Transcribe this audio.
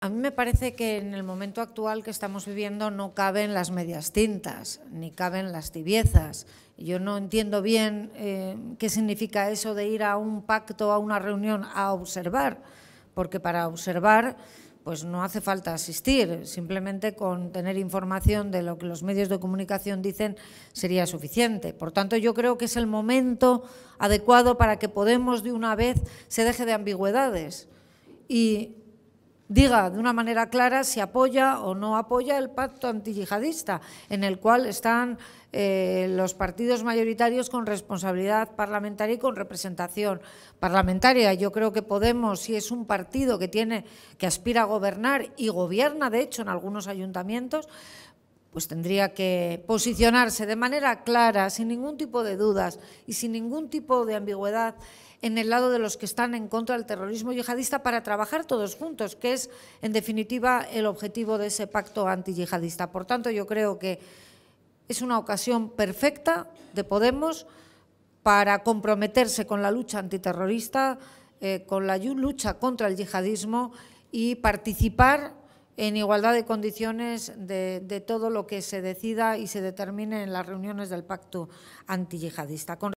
A mí me parece que en el momento actual que estamos viviendo no caben las medias tintas, ni caben las tibiezas. Yo no entiendo bien eh, qué significa eso de ir a un pacto, a una reunión, a observar, porque para observar pues no hace falta asistir, simplemente con tener información de lo que los medios de comunicación dicen sería suficiente. Por tanto, yo creo que es el momento adecuado para que Podemos de una vez se deje de ambigüedades y diga de una manera clara si apoya o no apoya el pacto antijihadista, en el cual están eh, los partidos mayoritarios con responsabilidad parlamentaria y con representación parlamentaria. Yo creo que Podemos, si es un partido que tiene, que aspira a gobernar y gobierna, de hecho, en algunos ayuntamientos, pues tendría que posicionarse de manera clara, sin ningún tipo de dudas y sin ningún tipo de ambigüedad en el lado de los que están en contra del terrorismo yihadista para trabajar todos juntos, que es en definitiva el objetivo de ese pacto antiyihadista. Por tanto, yo creo que es una ocasión perfecta de Podemos para comprometerse con la lucha antiterrorista, eh, con la lucha contra el yihadismo y participar en igualdad de condiciones de, todo lo que se decida y se determine en las reuniones del pacto antiyihadista.